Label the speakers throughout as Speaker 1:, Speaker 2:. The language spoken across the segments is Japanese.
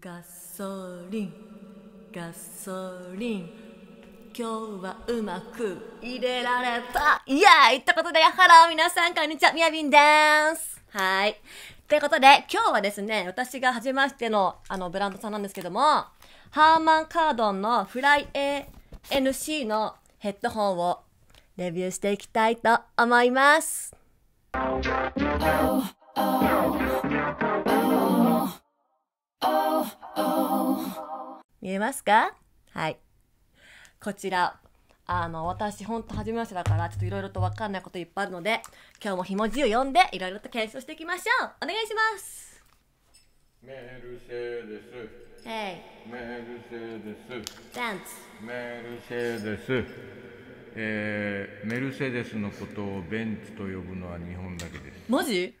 Speaker 1: ガソリンガソリン今日はうまく入れられたイエーイってことで、ハロー皆さん、こんにちは、みやびんです。はい。ということで、今日はですね、私が初ましての、あの、ブランドさんなんですけども、ハーマン・カードンのフライ ANC のヘッドホンをレビューしていきたいと思います。見えますかはい。こちら、あの、私ほんと初めましてだから、ちょっといろいろとわかんないこといっぱいあるので、今日もひもじを読んで、いろいろと検証していきましょうお願いします
Speaker 2: メルセデス。はい。メルセデス。ダンツ。メルセデス。えー、メルセデスのことをベンツと呼ぶのは日本だけです。マジ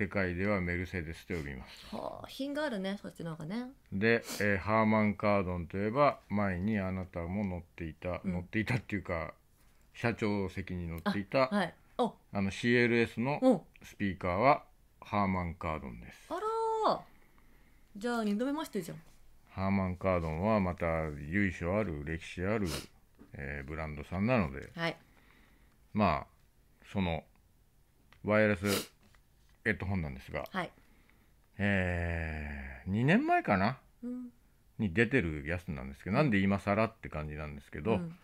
Speaker 2: 世界ではメルセデスと呼びます。は
Speaker 1: あ、品があるね、そっちの方がね。
Speaker 2: で、えー、ハーマン・カードンといえば、前にあなたも乗っていた、うん、乗っていたっていうか、社長席に乗っていた、あ,、はい、あの CLS のスピーカーは、ハーマン・カードンです。
Speaker 1: あらじゃあ2度目ましてじゃん。
Speaker 2: ハーマン・カードンはまた由緒ある歴史ある、えー、ブランドさんなので、はい、まあそのワイヤレスえっと、本なんですが、はい、えー、2年前かな、うん、に出てるやつなんですけどなんで今更って感じなんですけど、うん、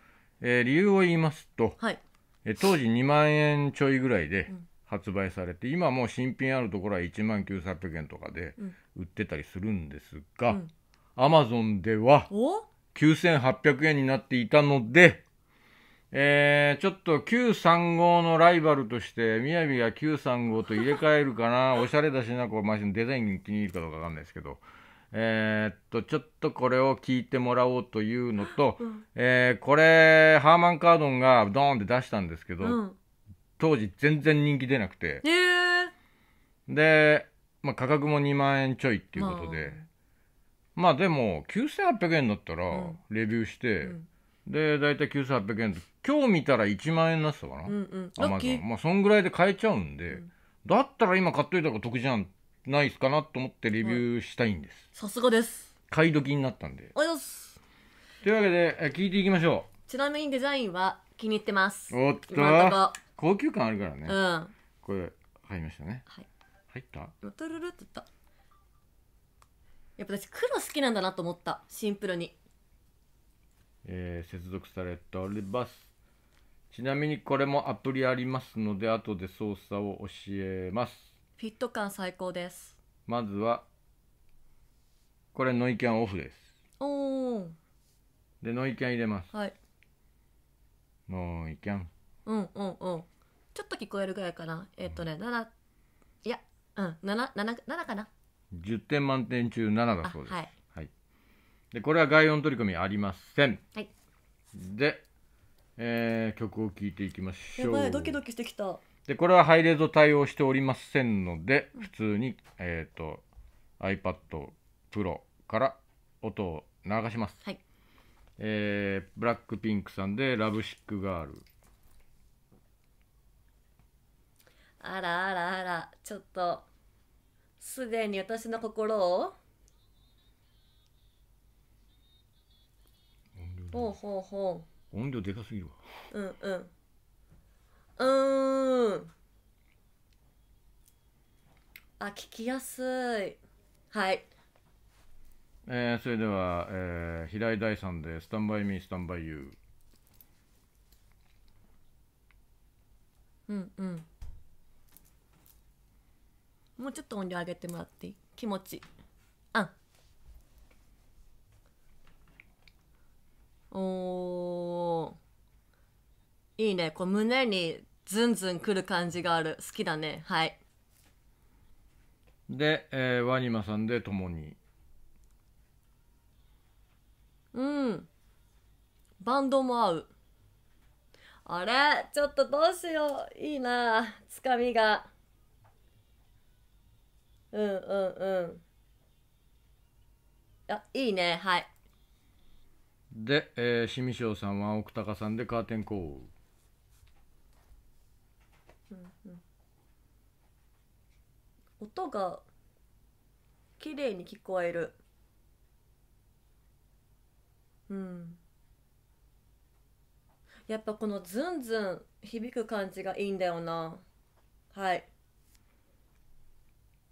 Speaker 2: えー、理由を言いますと、はい、え当時2万円ちょいぐらいで発売されて、うん、今もう新品あるところは1万900円とかで売ってたりするんですが、アマゾンでは9800円になっていたのでえー、ちょっと935のライバルとして、みやびが935と入れ替えるかな、おしゃれだしな、こう、まあ、デザイン気に入るかどうかわかんないですけど、えー、っと、ちょっとこれを聞いてもらおうというのと、うん、えー、これ、ハーマン・カードンがドーンって出したんですけど、うん、当時全然人気出なくて、えー、で、まあ、価格も2万円ちょいっていうことで、まあでも、9800円だったら、レビューして、で、大体9800円今日見たら1万円なってたかな、アマゾンまあそんぐらいで買えちゃうんで、うん、だったら今買っといた方が得じゃないですかなと思ってレビューしたいんですさ
Speaker 1: すがです
Speaker 2: 買い時になったんで
Speaker 1: およす
Speaker 2: というわけでえ聞いていきましょ
Speaker 1: うちなみにデザインは気に入ってますおっと
Speaker 2: 高級感あるからね、うん、これ入りましたね、はい、入った
Speaker 1: ルルってやっぱ私黒好きなんだなと思ったシンプルに
Speaker 2: えー、接続されたおバますちなみにこれもアプリありますので後で操作を教えます
Speaker 1: フィット感最高です
Speaker 2: まずはこれノイキャンオフです
Speaker 1: おお
Speaker 2: でノイキャン入れますはいノイキャン
Speaker 1: うんうんうんちょっと聞こえるぐらいかなえっ、ー、とね、うん、7いやうん7 7 7かな
Speaker 2: 10点満点中7だそうです、はい、はい、でこれは外音取り組みありません、はい、でえー、曲を聴いていきましょう。やばい、ドキ
Speaker 1: ドキしてきた。
Speaker 2: で、これはハイレゾ対応しておりませんので、普通に、えっ、と、iPad Pro から音を流します。はい。えー、ブラックピンクさんで、ラブシックガール。
Speaker 1: あらあらあら、ちょっと、すでに私の心を、ほうほうほう。
Speaker 2: 音量でかすぎるわ
Speaker 1: うんうんうーんあ聞きやすいはい
Speaker 2: えー、それでは、えー、平井大さんで「スタンバイ・ミー・スタンバイ・ユー」うんうん
Speaker 1: もうちょっと音量上げてもらっていい気持ちいいおいいねこう胸にズンズンくる感じがある好きだねはい
Speaker 2: で、えー、ワニマさんで共に
Speaker 1: うんバンドも合うあれちょっとどうしよういいなつかみがうんうんうんあいいねはい
Speaker 2: で、えー、清水さんは奥高さんでカーテンコール、
Speaker 1: うんうん、音が綺麗に聞こえるうんやっぱこのズンズン響く感じがいいんだよなはい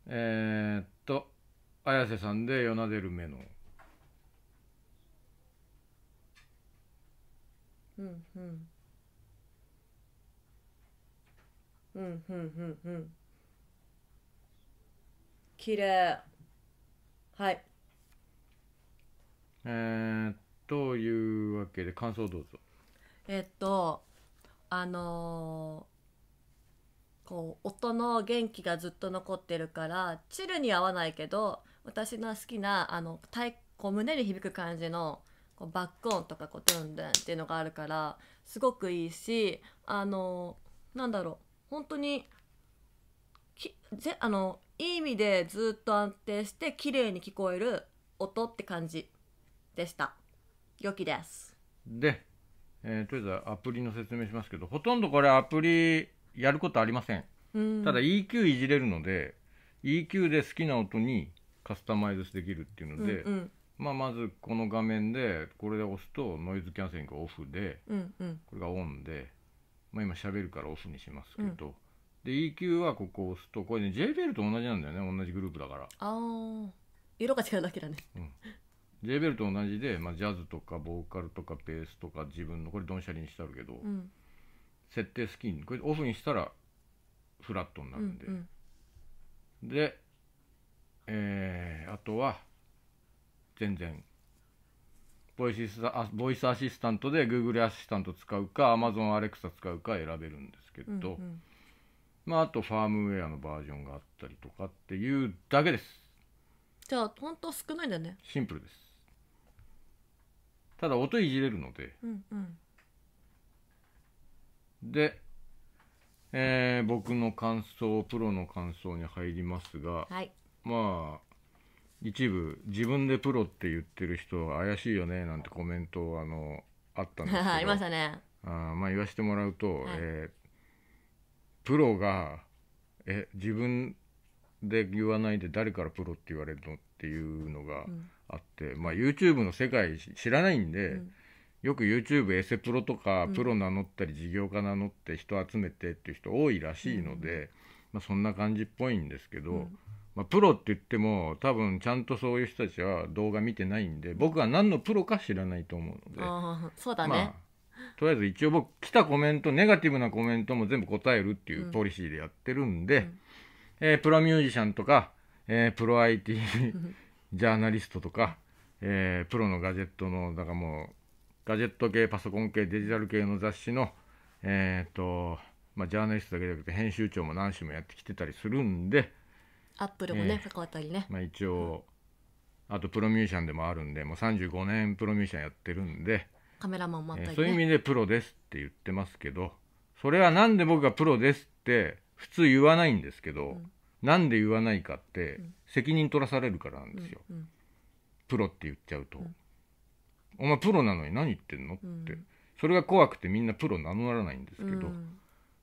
Speaker 2: えー、っと綾瀬さんで「よなでる目の」うんうんうんうんうんうん
Speaker 1: きれいはい
Speaker 2: えー、というわけで感想どうぞ
Speaker 1: えっとあのー、こう音の元気がずっと残ってるからチルに合わないけど私の好きなあの太鼓胸に響く感じの「こうバック音とかこうドゥンドゥンっていうのがあるからすごくいいしあのなんだろう本当にきぜあのいい意味でずっと安定して綺麗に聞こえる音って感じでした良きです
Speaker 2: で、えー、とりあえずアプリの説明しますけどほとんどこれアプリやることありません、ん、ただ EQ いじれるので EQ で好きな音にカスタマイズできるっていうので、うんうん、まあ、まずこの画面でこれで押すとノイズキャンセリングがオフで、うんうんこれがオンで、まあ、今喋るからオフにしますけど、で EQ はここ押すとこれね JBL と同じなんだよね同じグループだから、あ
Speaker 1: あ。色が違うだけだね
Speaker 2: うん、JBL と同じで、まあ、ジャズとかボーカルとかベースとか自分のこれドンシャリにしてあるけど、うん設定スキンこれオフにしたらフラットになるんで、うんでえーあとは全然ボイスアボイスアシスタントで Google アシスタント使うか Amazon アレクサ使うか選べるんですけど、うんうん、まあ、あとファームウェアのバージョンがあったりとかっていうだけです
Speaker 1: じゃあほんと少ないんだね
Speaker 2: シンプルですただ音いじれるので、うんうん、で、えー、僕の感想プロの感想に入りますが、はい、まあ一部自分でプロって言ってる人怪しいよねなんてコメントあのあったんですけどあ ましたねあまあ言わせてもらうと、はい、えー、プロがえ自分で言わないで誰からプロって言われるのっていうのがあって、うん、まあ YouTube の世界知らないんで、うん、よく YouTube エセプロとか、プロ名乗ったり事業家名乗って人集めてっていう人多いらしいので、まあ、そんな感じっぽいんですけど。まあ、プロって言っても多分ちゃんとそういう人たちは動画見てないんで僕が何のプロか知らないと思う
Speaker 1: のでそうだね、まあ、
Speaker 2: とりあえず一応僕来たコメントネガティブなコメントも全部答えるっていうポリシーでやってるんで、うん、えー、プロミュージシャンとか、えー、プロ IT ジャーナリストとか、えー、プロのガジェットのだからもうガジェット系パソコン系デジタル系の雑誌のえっ、ー、とまあジャーナリストだけじゃなくて編集長も何種もやってきてたりするんで。
Speaker 1: アップルもね、えー関わったりねま
Speaker 2: あ、一応あとプロミュージシャンでもあるんでもう35年プロミュージシャンやってるんで、
Speaker 1: カメラマンもあったりえーそういう意味
Speaker 2: でプロですって言ってますけどそれはなんで僕がプロですって普通言わないんですけど、うんなんで言わないかって責任取らされるからなんですよ、うんプロって言っちゃうと、うんお前プロなのに何言ってんのって、うんそれが怖くてみんなプロ名乗らないんですけど、うん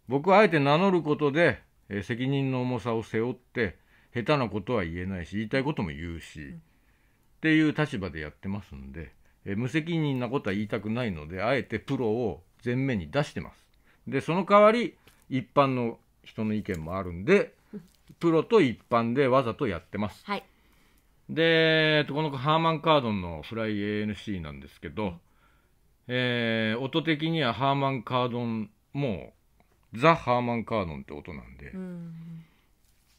Speaker 2: 僕はあえて名乗ることで、えー責任の重さを背負って下手なことは言えないし言いたいことも言うし、うん、っていう立場でやってますんで、え無責任なことは言いたくないのであえてプロを前面に出してます。でその代わり一般の人の意見もあるんでプロと一般でわざとやってます。はい、でこのハーマン・カードンの「フライ ANC」なんですけど、うん、えー、音的にはハーマン・カードンもうザ・ハーマン・カードンって音なんで、うん、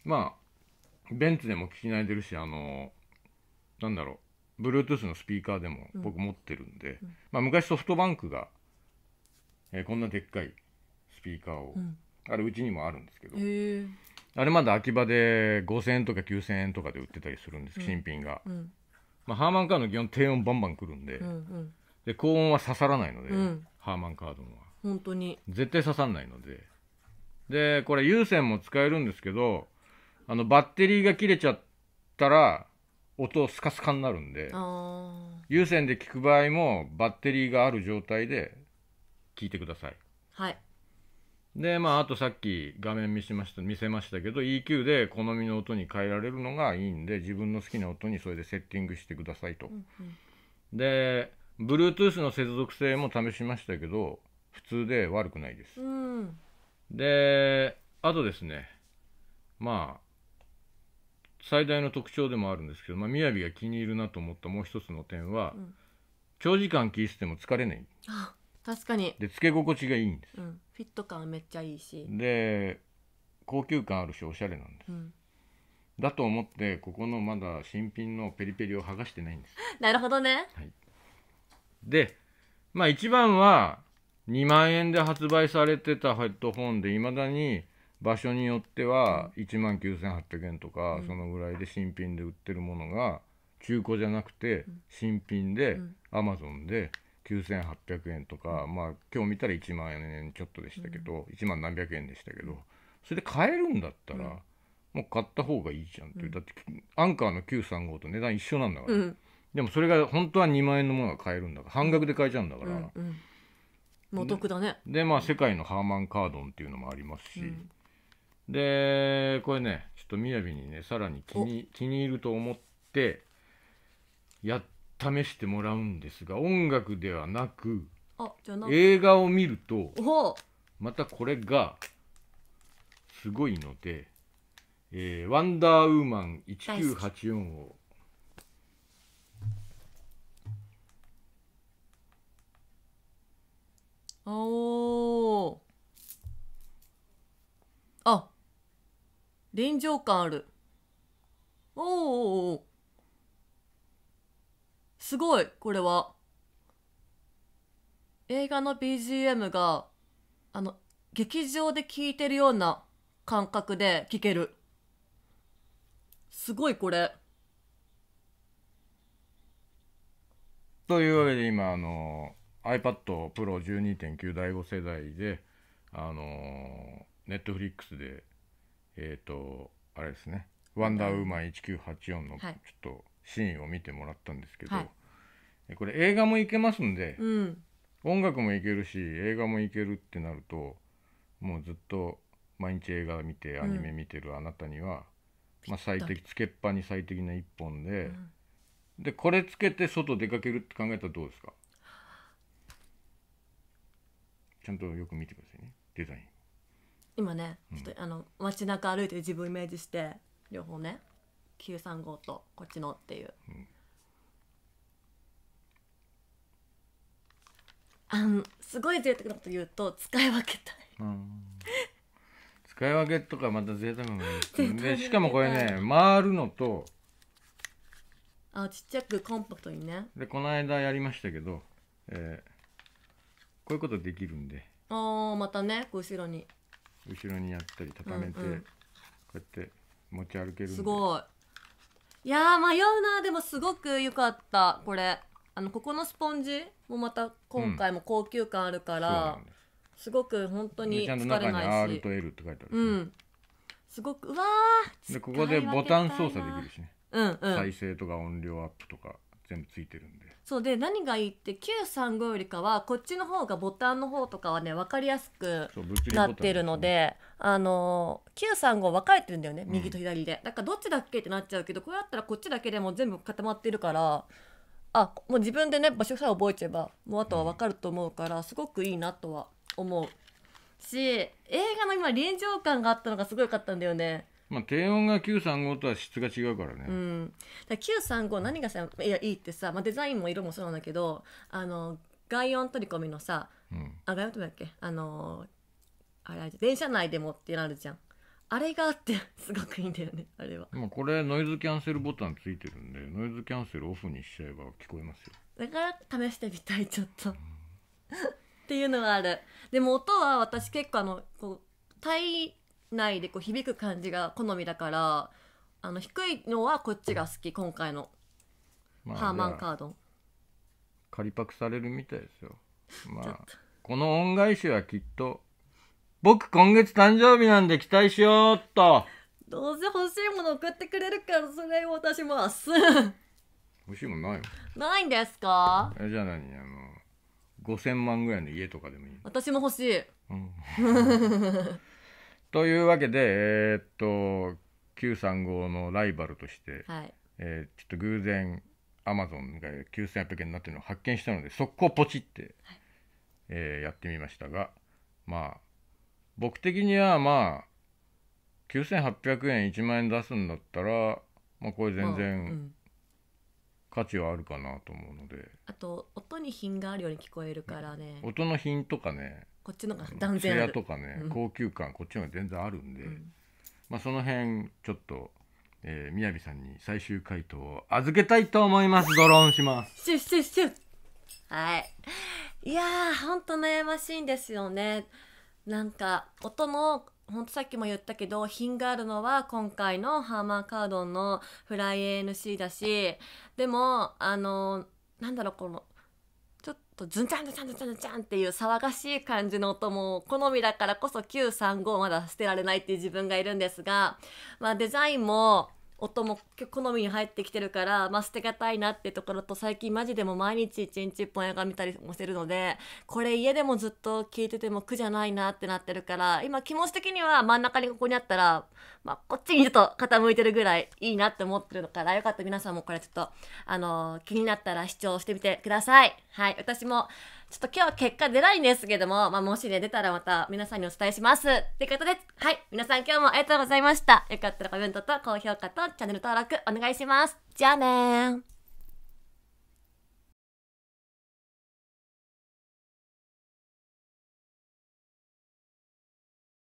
Speaker 2: まあベンツでも聞き慣れてるしあのなんだろう Bluetooth のスピーカーでも僕持ってるんで、うん、まあ、昔ソフトバンクが、えー、こんなでっかいスピーカーを、うん、あれうちにもあるんですけど、あれまだ秋葉で5,000円とか9,000円とかで売ってたりするんです、うん、新品が、まあ、ハーマンカードの基本低音バンバンくるんでうんうん、で高音は刺さらないので、ハーマンカードのは本当に絶対刺さらないのででこれ有線も使えるんですけどあのバッテリーが切れちゃったら音スカスカになるんで有線で聞く場合もバッテリーがある状態で聞いてください。はいでまあ、あとさっき画面見せました見せましたけど EQ で好みの音に変えられるのがいいんで自分の好きな音にそれでセッティングしてくださいと、うんうん、で Bluetooth の接続性も試しましたけど普通で悪くないです、うん、であとですねまあ最大の特徴でもあるんですけど、まあ、びが気に入るなと思ったもう一つの点は、うん、長時間聴いてても疲れない
Speaker 1: あ確かに
Speaker 2: でつけ心地がいいんで
Speaker 1: す、うん、フィット感めっちゃいいし
Speaker 2: で高級感あるしおしゃれなんです、うん、だと思ってここのまだ新品のペリペリを剥がしてないんです
Speaker 1: なるほどね、はい、
Speaker 2: でまあ一番は2万円で発売されてたヘッドホンでいまだに場所によっては1万9800円とか、そのぐらいで新品で売ってるものが中古じゃなくて新品でアマゾンで9800円とか、まあ今日見たら1万円ちょっとでしたけど、1万何百円でしたけどそれで買えるんだったら、もう買った方がいいじゃんって、だってアンカーの935と値段一緒なんだから、でもそれが本当は2万円のものが買えるんだから半額で買えちゃうんだから。もう得だねでまあ世界のハーマン・カードンっていうのもありますし、うで、これね、ちょっとみやびにね、さらに気に気に入ると思って、や、試してもらうんですが、音楽ではなく、
Speaker 1: な映画を見ると、
Speaker 2: またこれが、すごいので、えー、ワンダーウーマン1984を、
Speaker 1: おー臨場感ある。おおすごい、これは。映画の BGM が、あの、劇場で聴いてるような感覚で聴ける。すごい、これ。
Speaker 2: というわけで今あの iPad Pro12.9 第5世代であのットフリックスでえっ、ー、とあれですね「ワンダーウーマン1984」のちょっとシーンを見てもらったんですけど、はい、これ映画もいけますんで、うん、音楽もいけるし映画もいけるってなるともうずっと毎日映画見てアニメ見てるあなたには、うん、まあ、最適つけっぱに最適な一本で、うん、でこれつけて外出かけるって考えたらどうですかちゃんとよく見てくださいねデザイン。
Speaker 1: 今ねちょっと、あの街中歩いてる自分をイメージして両方ね935とこっちのっていう、うんあのすごい贅沢なこと言うと使い分けたい、
Speaker 2: うん使い分けとかまた贅沢なの ででしかもこれね回るのと
Speaker 1: あちっちゃくコンパクトにね
Speaker 2: でこの間やりましたけど、えーこういうことできるんで
Speaker 1: ああまたねこう後ろに
Speaker 2: 後ろにやったり畳めて、こうやって持ち歩けるすごい
Speaker 1: いや迷うなでもすごく良かったこれあのここのスポンジもまた今回も高級感あるから、うんすごく本当に疲れないし。うん。すごくうわでここでボタン操作できるしね。うんうん。再
Speaker 2: 生とか音量アップとか。全部ついてるんで
Speaker 1: そうで何がいいって935よりかはこっちの方がボタンの方とかはね分かりやすく
Speaker 2: なってるので
Speaker 1: あの935分かれてるんだよね右と左で、うん、だからどっちだっけってなっちゃうけどこうやったらこっちだけでも全部固まってるからあもう自分でね場所さえ覚えちゃえばもうあとは分かると思うから、うん、すごくいいなとは思うし映画の今臨場感があったのがすごい良かったんだよね
Speaker 2: まあ、低音が935とは質が違うからね、うん、
Speaker 1: から935何がさいやいいってさ、まあ、デザインも色もそうなんだけどあの外音取り込みのさ、うん、あ外音取り込みだっけあのあれ電車内でもってなるじゃんあれがあって すごくいいんだよね
Speaker 2: あれはもうこれノイズキャンセルボタンついてるんでノイズキャンセルオフにしちゃえば聞こえますよ
Speaker 1: だから試してみたいちょっと、っていうのはあるでも音は私結構あのこう対内でこう響く感じが好みだからあの低いのはこっちが好き今回の
Speaker 2: まあハーマンカードン仮パクされるみたいですよまあこの恩返しはきっと僕今月誕生日なんで期待しようっと
Speaker 1: どうせ欲しいもの送ってくれるからそれを渡します欲しいもんないないんですか
Speaker 2: えじゃあ何あの5000万ぐらいの家とかでもいい
Speaker 1: 私も欲しいうん
Speaker 2: というわけで、えー、っと、935のライバルとして、はい、えー、ちょっと偶然、アマゾンが9800円になってるのを発見したので、速攻ポチって、はい、えー、やってみましたが、まあ、僕的にはまあ、9800円1万円出すんだったら、まあ、これ全然価値はあるかなと思うので、うん、
Speaker 1: あと音に品があるように聞こえるからね
Speaker 2: 音の品とかね
Speaker 1: こっちのが断然あると
Speaker 2: かね、うん、高級感こっちのが全然あるんで、うん、まあ、その辺ちょっと、えー、みやびさんに最終回答を預けたいと思いますドローンします
Speaker 1: シュッシュッシュッはいいやほんと悩ましいんですよねなんか音もほんとさっきも言ったけど品があるのは今回のハーマーカードンのフライ ANC だしでもあのなんだろうこのとズンチャンズンチャンズンチャンズンチャンっていう騒がしい感じの音も好みだからこそ935まだ捨てられないっていう自分がいるんですが、まあ、デザインも音も好みに入ってきてるから、まあ、捨てがたいなってところと最近マジでも毎日一日1本映画見たりもしてるのでこれ家でもずっと聞いてても苦じゃないなってなってるから今気持ち的には真ん中にここにあったら、まあ、こっちにちょっと傾いてるぐらいいいなって思ってるからよかった皆さんもこれちょっとあの気になったら視聴してみてください。はい私もちょっと今日は結果出ないんですけども、まあ、もしね、出たらまた皆さんにお伝えします。ってことで、はい。皆さん今日もありがとうございました。よかったらコメントと高評価とチャンネル登録お願いします。じゃあねー。